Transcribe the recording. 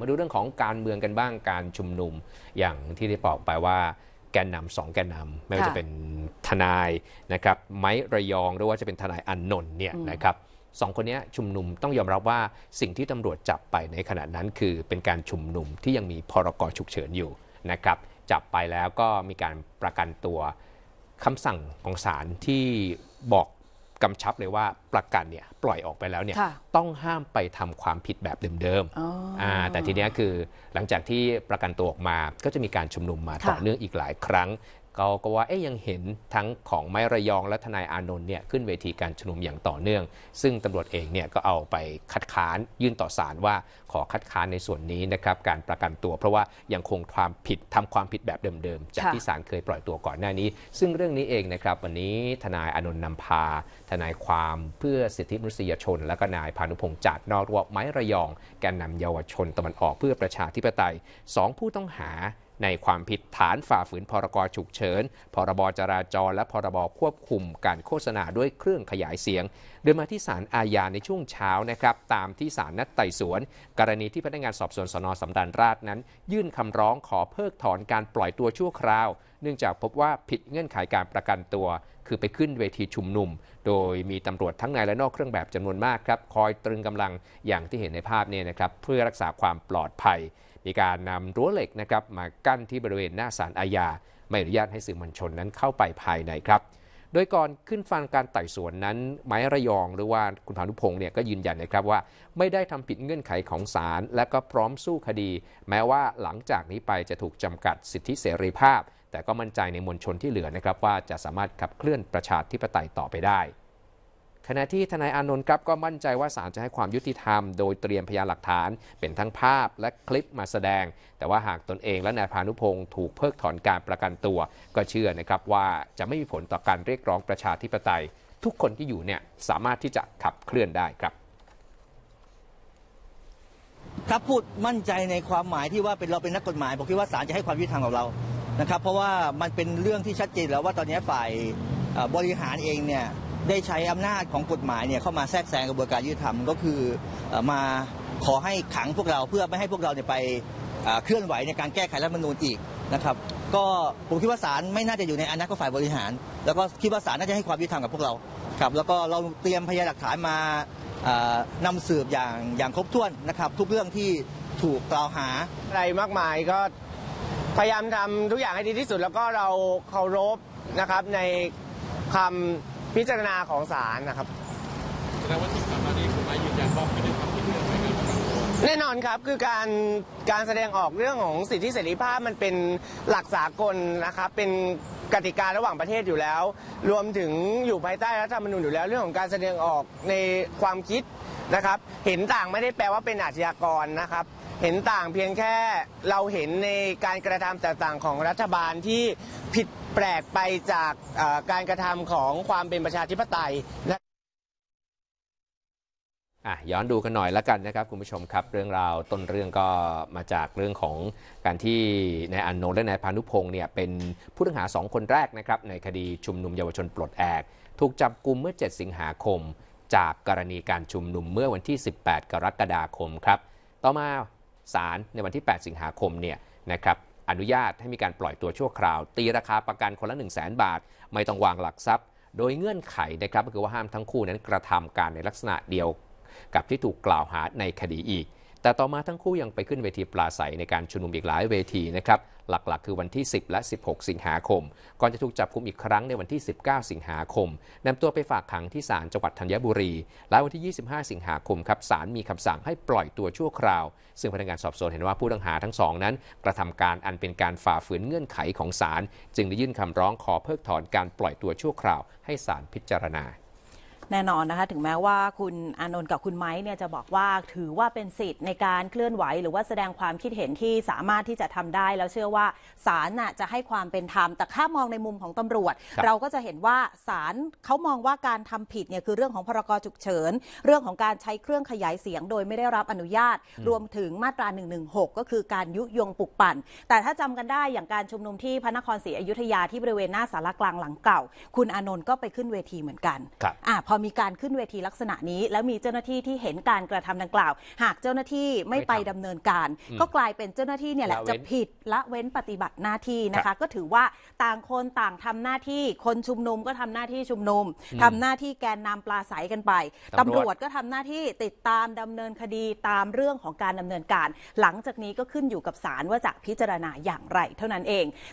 มาดูเรื่องของการเมืองกันบ้างการชุมนุมอย่างที่ได้บอกไปว่า แกนนำสองแกนนำไม่ว่าจะเป็นทนายนะครับไม้ระยองหรือว่าจะเป็นทนายอันนนท์เนี่ยนะครับสองคนนี้ชุมนุมต้องยอมรับว่าสิ่งที่ตำรวจจับไปในขณะนั้นคือเป็นการชุมนุมที่ยังมีพรกฉุกเฉินอยู่นะครับจับไปแล้วก็มีการประกันตัวคำสั่งของศาลที่บอกกำชับเลยว่าประกันเนี่ยปล่อยออกไปแล้วเนี่ยต้องห้ามไปทำความผิดแบบเดิมๆ แต่ทีนี้คือหลังจากที่ประกันตัวออกมาก็จะมีการชุมนุมมาต่อเนื่องอีกหลายครั้งเขาก็ว่าเอ๊ยยังเห็นทั้งของไม้ระยองและทนายอานนท์เนี่ยขึ้นเวทีการชุมนุมอย่างต่อเนื่อง ซึ่งตำรวจเองเนี่ยก็เอาไปคัดค้านยื่นต่อศาลว่าขอคัดค้านในส่วนนี้นะครับการประกันตัวเพราะว่ายังคงความผิดทำความผิดแบบเดิมๆ จากที่ศาลเคยปล่อยตัวก่อนหน้านี้ ซึ่งเรื่องนี้เองนะครับวันนี้ทนายอานนท์นำพา ทนายความเพื่อสิทธิมนุษยชน และก็นายพานุพงษ์จัดนอกรวบไม้ระยอง แกนนำเยาวชนตะวันออกเพื่อประชาธิปไตย2ผู้ต้องหาในความผิดฐานฝ่าฝืนพรกฉุกเฉิน พรบจราจรและพรบควบคุมการโฆษณาด้วยเครื่องขยายเสียงโดยมาที่ศาลอาญาในช่วงเช้านะครับตามที่ศาลนัดไต่สวน กรณีที่พนักงานสอบสวนสนสำดันราชนั้น ยื่นคำร้องขอเพิกถอนการปล่อยตัวชั่วคราว เนื่องจากพบว่าผิดเงื่อนไขาการประกันตัวคือไปขึ้นเวทีชุมนุม โดยมีตำรวจทั้งในและนอกเครื่องแบบจำนวนมากครับคอยตรึงกำลังอย่างที่เห็นในภาพนี่นะครับ เพื่อรักษาความปลอดภัยมีการนำรั้วเหล็กนะครับมากั้นที่บริเวณหน้าศาลอาญาไม่อนุญาตให้สื่อมวลชนนั้นเข้าไปภายในครับ โดยก่อนขึ้นฟังการไต่สวนนั้นไม้ระยองหรือว่าคุณพานุพงศ์เนี่ยก็ยืนยันนะครับว่า ไม่ได้ทำผิดเงื่อนไขของศาลและก็พร้อมสู้คดี แม้ว่าหลังจากนี้ไปจะถูกจำกัดสิทธิเสรีภาพ แต่ก็มั่นใจในมวลชนที่เหลือนะครับ ว่าจะสามารถขับเคลื่อนประชาธิปไตยต่อไปได้ขณะที่ทนายอานนท์ครับก็มั่นใจว่าศาลจะให้ความยุติธรรม โดยเตรียมพยานหลักฐานเป็นทั้งภาพและคลิปมาแสดง แต่ว่าหากตนเองและนายพานุพงศ์ถูกเพิกถอนการประกันตัวก็เชื่อนะครับว่าจะไม่มีผลต่อการเรียกร้องประชาธิปไตย ทุกคนที่อยู่เนี่ยสามารถที่จะขับเคลื่อนได้ครับถ้าพูดมั่นใจในความหมายที่ว่าเป็นเราเป็นนักกฎหมายผมคิดว่าศาลจะให้ความยุติธรรมกับเรานะครับเพราะว่ามันเป็นเรื่องที่ชัดเจนแล้วว่าตอนนี้ฝ่ายบริหารเองเนี่ยได้ใช้อำนาจของกฎหมายเนี่ยเข้ามาแทรกแซงกระบวนการยุติธรรมก็คือมาขอให้ขังพวกเราเพื่อไม่ให้พวกเราเนี่ยไปเคลื่อนไหวในการแก้ไขรัฐมนูญอีกนะครับ ก็ผมคิดว่าศาลไม่น่าจะอยู่ในอำนาองฝ่ายบริหารแล้วก็คิดว่าศาลน่าจะให้ความยุติธรรมกับพวกเราครับแล้วก็เราเตรียมพยานหลักฐานมานำสืบอย่างอย่างครบถ้วนนะครับ ทุกเรื่องที่ถูกกล่าวหาอะไรมากมายก็พยายามทำทุกอย่างให้ดีที่สุด แล้วก็เราเคารพนะครับในคำพิจารณาของศาลนะครับแสดงว่าที่ผานมานี่คุณไม่ยืนยันว่าไม่ได้ทำผิดเรื่องอะรกันแน่นอนครับคือการการแสดงออกเรื่องของสิทธิเสรีภาพมันเป็นหลักสากลนะครับ เป็นกติการะหว่างประเทศอยู่แล้ว รวมถึงอยู่ภายใต้รัฐธรรมนูญอยู่แล้ว เรื่องของการแสดงออกในความคิดนะครับ เห็นต่างไม่ได้แปลว่าเป็นอาชญากรนะครับ เห็นต่างเพียงแค่เราเห็นในการกระทำต่างๆของรัฐบาลที่ผิดแปลกไปจากการกระทำของความเป็นประชาธิปไตยนะย้อนดูกันหน่อยละกันนะครับคุณผู้ชมครับ เรื่องราวต้นเรื่องก็มาจากเรื่องของการที่นายอันโนและนายพานุพงศ์เนี่ยเป็นผู้ต้องหาสองคนแรกนะครับ ในคดีชุมนุมเยาวชนปลดแอก ถูกจับกุมเมื่อ 7 สิงหาคม จากกรณีการชุมนุมเมื่อวันที่ 18 กรกฎาคมครับ ต่อมาศาลในวันที่ 8 สิงหาคมเนี่ยนะครับอนุญาตให้มีการปล่อยตัวชั่วคราว ตีราคาประกันคนละ1 0 0 0 0แสนบาทไม่ต้องวางหลักทรัพย์โดยเงื่อนไขนะครับก็คือว่าห้ามทั้งคู่นั้นกระทำการในลักษณะเดียวกับที่ถูกกล่าวหาในคดีอีกแต่ต่อมาทั้งคู่ยังไปขึ้นเวทีปลาใสในการชุมนุมอีกหลายเวทีนะครับ หลักๆคือวันที่ 10 และ 16 สิงหาคม ก่อนจะถูกจับกุมอีกครั้งในวันที่ 19 สิงหาคมนำตัวไปฝากขังที่ศาลจังหวัดธัญบุรี และวันที่ 25 สิงหาคมครับศาลมีคำสั่งให้ปล่อยตัวชั่วคราว ซึ่งพนักงานสอบสวนเห็นว่าผู้ต้องหาทั้งสองนั้น กระทำการอันเป็นการฝ่าฝืนเงื่อนไขของศาลจึงได้ยื่นคำร้องขอเพิกถอนการปล่อยตัวชั่วคราวให้ศาลพิจารณาแน่นอนนะคะถึงแม้ว่าคุณอานนท์กับคุณไม้เนี่ยจะบอกว่าถือว่าเป็นสิทธิ์ในการเคลื่อนไหวหรือว่าแสดงความคิดเห็นที่สามารถที่จะทำได้แล้วเชื่อว่าศาลน่ะจะให้ความเป็นธรรมแต่ถ้ามองในมุมของตำรวจเราก็จะเห็นว่าศาลเขามองว่าการทำผิดเนี่ยคือเรื่องของพรกฉุกเฉินเรื่องของการใช้เครื่องขยายเสียงโดยไม่ได้รับอนุญาต รวมถึงมาตรา 116 ก็คือการยุยงปลุกปั่น แต่ถ้าจำกันได้อย่างการชุมนุมที่พระนครศรีอยุธยาที่บริเวณหน้าสารกลางหลังเก่า คุณอานนท์ก็ไปขึ้นเวทีเหมือนกันอ่าพอมีการขึ้นเวทีลักษณะนี้ แล้วมีเจ้าหน้าที่ที่เห็นการกระทำดังกล่าว หากเจ้าหน้าที่ไม่ไปดำเนินการ ก็กลายเป็นเจ้าหน้าที่เนี่ยแหละจะผิดละเว้นปฏิบัติหน้าที่นะคะ ก็ถือว่าต่างคนต่างทำหน้าที่คนชุมนุมก็ทำหน้าที่ชุมนุม ทำหน้าที่แกนนำปลาใสกันไป ตำรวจก็ทำหน้าที่ติดตามดำเนินคดีตามเรื่องของการดำเนินการ หลังจากนี้ก็ขึ้นอยู่กับศาลว่าจะพิจารณาอย่างไร เท่านั้นเอง